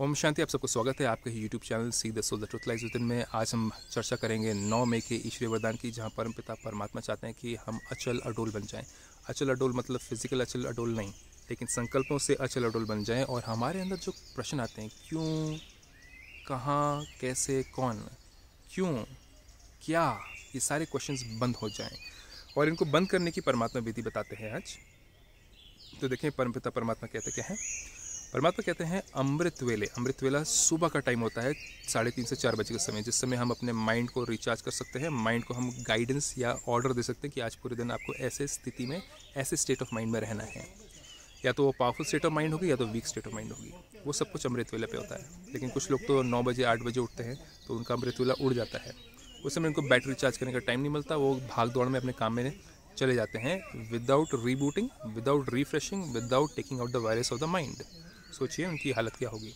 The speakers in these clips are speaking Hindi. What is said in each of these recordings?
ओम शांति आप सबको स्वागत है आपके YouTube channel see the soul the truth lies within में आज हम चर्चा करेंगे नौ मई के ईश्वरी वरदान की जहाँ परम पिता परमात्मा चाहते हैं कि हम अचल अडोल बन जाएं अचल अडोल मतलब फिजिकल अचल अडोल नहीं लेकिन संकल्पों से अचल अडोल बन जाएं और हमारे अंदर जो प्रश्न आते हैं क्यों कहाँ कैसे कौन क्यों क्या ये सारे क्वेश्चन बंद हो जाएँ और इनको बंद करने की परमात्मा विधि बताते हैं आज तो देखें परमपिता परमात्मा कहते क्या है परमात्मा कहते हैं अमृत वेले अमृत वेला सुबह का टाइम होता है साढ़े तीन से चार बजे के समय जिस समय हम अपने माइंड को रिचार्ज कर सकते हैं माइंड को हम गाइडेंस या ऑर्डर दे सकते हैं कि आज पूरे दिन आपको ऐसे स्थिति में ऐसे स्टेट ऑफ माइंड में रहना है या तो वो पावरफुल स्टेट ऑफ माइंड होगी या तो वीक स्टेट ऑफ माइंड होगी वो सब कुछ अमृत वेला पर होता है लेकिन कुछ लोग तो नौ बजे आठ बजे उठते हैं तो उनका अमृत वेला उड़ जाता है उस समय उनको बैटरी चार्ज करने का टाइम नहीं मिलता वो भाग दौड़ में अपने काम में चले जाते हैं without rebooting without refreshing without taking out the virus of the mind सोचिए उनकी हालत क्या होगी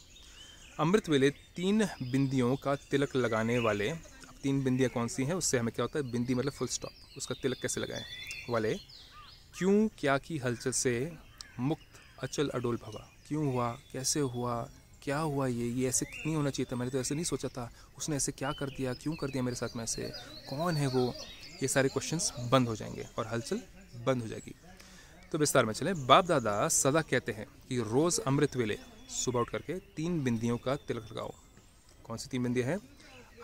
अमृत वेले तीन बिंदियों का तिलक लगाने वाले अब तीन बिंदियाँ कौन सी हैं उससे हमें क्या होता है बिंदी मतलब फुल स्टॉप उसका तिलक कैसे लगाएं वाले क्यों क्या की हलचल से मुक्त अचल अडोल भवा क्यों हुआ कैसे हुआ क्या हुआ ये ये ऐसे नहीं होना चाहिए था मैंने तो ऐसे नहीं सोचा था उसने ऐसे क्या कर दिया क्यों कर दिया मेरे साथ में ऐसे कौन है वो ये सारे क्वेश्चंस बंद हो जाएंगे और हलचल बंद हो जाएगी तो विस्तार में चलें बाप दादा सदा कहते हैं कि रोज़ अमृत वेले सुबह उठ करके तीन बिंदियों का तिलक लगाओ कौन सी तीन बिंदियाँ हैं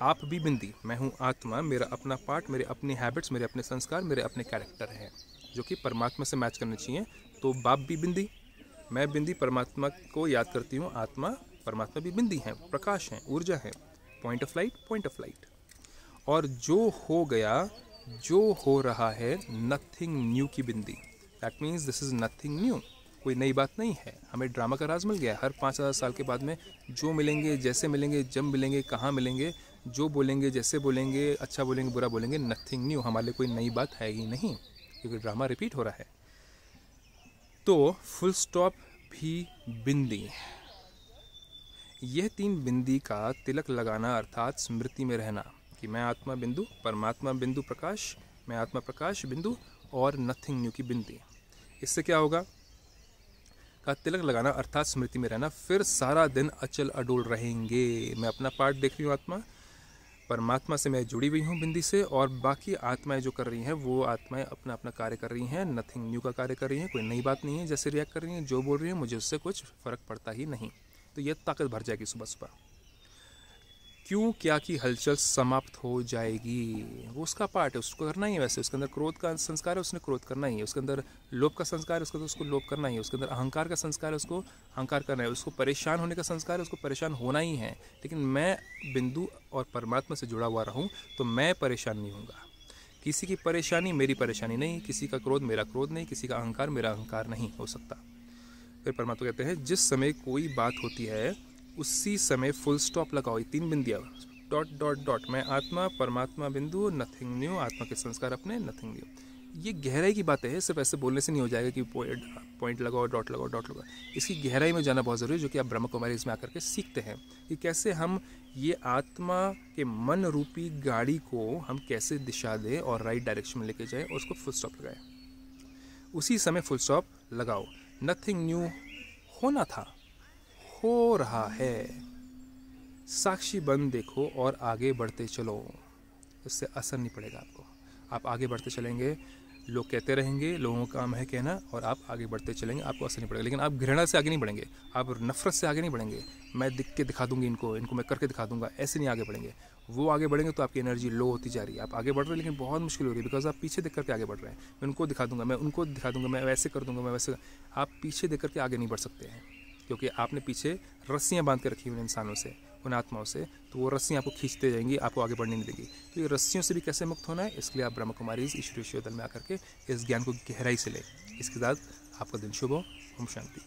आप भी बिंदी मैं हूँ आत्मा मेरा अपना पार्ट मेरे अपने हैबिट्स मेरे अपने संस्कार मेरे अपने कैरेक्टर हैं जो कि परमात्मा से मैच करने चाहिए तो बाप भी बिंदी मैं बिंदी परमात्मा को याद करती हूँ आत्मा परमात्मा भी बिंदी है प्रकाश हैं ऊर्जा है point of light point of light और जो हो गया जो हो रहा है नथिंग न्यू की बिंदी that means this is nothing new कोई नई बात नहीं है हमें ड्रामा का राज मिल गया हर पाँच हज़ार साल के बाद में जो मिलेंगे जैसे मिलेंगे जब मिलेंगे कहाँ मिलेंगे जो बोलेंगे जैसे बोलेंगे अच्छा बोलेंगे बुरा बोलेंगे नथिंग न्यू हमारे लिए कोई नई बात है ही नहीं क्योंकि ड्रामा रिपीट हो रहा है तो फुल स्टॉप भी बिंदी यह तीन बिंदी का तिलक लगाना अर्थात स्मृति में रहना कि मैं आत्मा बिंदु परमात्मा बिंदु प्रकाश मैं आत्मा प्रकाश बिंदु और नथिंग न्यू की बिनती इससे क्या होगा का तिलक लगाना अर्थात स्मृति में रहना फिर सारा दिन अचल अडोल रहेंगे मैं अपना पार्ट देख रही हूँ आत्मा परमात्मा से मैं जुड़ी हुई हूँ बिंदी से और बाकी आत्माएं जो कर रही हैं वो आत्माएं अपना अपना कार्य कर रही हैं नथिंग न्यू का कार्य कर रही हैं कोई नई बात नहीं है जैसे रिएक्ट कर रही हैं जो बोल रही हैं मुझे उससे कुछ फ़र्क पड़ता ही नहीं तो ये ताकत भर जाएगी सुबह सुबह क्यों क्या की हलचल समाप्त हो जाएगी वो उसका पार्ट है उसको करना ही है वैसे उसके अंदर क्रोध का संस्कार है उसने क्रोध करना ही है उसके अंदर लोभ का संस्कार है उसके अंदर तो उसको लोभ करना ही है उसके अंदर अहंकार का संस्कार है उसको अहंकार करना है उसको परेशान होने का संस्कार है उसको परेशान होना ही है लेकिन मैं बिंदु और परमात्मा से जुड़ा हुआ रहूँ तो मैं परेशान नहीं हूँगा किसी की परेशानी मेरी परेशानी नहीं किसी का क्रोध मेरा क्रोध नहीं किसी का अहंकार मेरा अहंकार नहीं हो सकता फिर परमात्मा कहते हैं जिस समय कोई बात होती है उसी समय फुल स्टॉप लगाओ ये तीन बिंदिया डॉट डॉट डॉट मैं आत्मा परमात्मा बिंदु नथिंग न्यू आत्मा के संस्कार अपने नथिंग न्यू ये गहराई की बातें है सिर्फ ऐसे बोलने से नहीं हो जाएगा कि पॉइंट लगाओ डॉट लगाओ डॉट लगाओ इसकी गहराई में जाना बहुत ज़रूरी है जो कि आप ब्रह्म कुमारी इसमें आकर के सीखते हैं कि कैसे हम ये आत्मा के मन रूपी गाड़ी को हम कैसे दिशा दें और राइट डायरेक्शन में लेके जाएं और उसको फुल स्टॉप लगाएं उसी समय फुल स्टॉप लगाओ नथिंग न्यू होना था हो रहा है साक्षी बन देखो और आगे बढ़ते चलो उससे असर नहीं पड़ेगा आपको आप आगे बढ़ते चलेंगे लोग कहते रहेंगे लोगों का काम है कहना और आप आगे बढ़ते चलेंगे आपको असर नहीं पड़ेगा लेकिन आप घृणा से आगे नहीं बढ़ेंगे आप नफरत से आगे नहीं बढ़ेंगे मैं दिख के दिखा दूंगी इनको इनको मैं करके दिखा दूंगा ऐसे नहीं आगे बढ़ेंगे वो आगे बढ़ेंगे तो आपकी एनर्जी लो होती जा रही है आप आगे बढ़ रहे हैं लेकिन बहुत मुश्किल हो रही है बिकॉज आप पीछे देख करके आगे बढ़ रहे हैं मैं उनको दिखा दूंगा मैं उनको दिखा दूंगा मैं वैसे कर दूंगा मैं वैसे आप पीछे देख करके आगे नहीं बढ़ सकते हैं क्योंकि आपने पीछे रस्सियाँ बांध के रखी हुई इंसानों से उन आत्माओं से तो वो रस्सियाँ आपको खींचते जाएंगी आपको आगे बढ़ने नहीं देगी तो ये रस्सियों से भी कैसे मुक्त होना है इसके लिए आप ब्रह्म कुमारी ईश्वरेश्वर दल में आकर के इस ज्ञान को गहराई से लें इसके साथ आपका दिन शुभ हो ओम शांति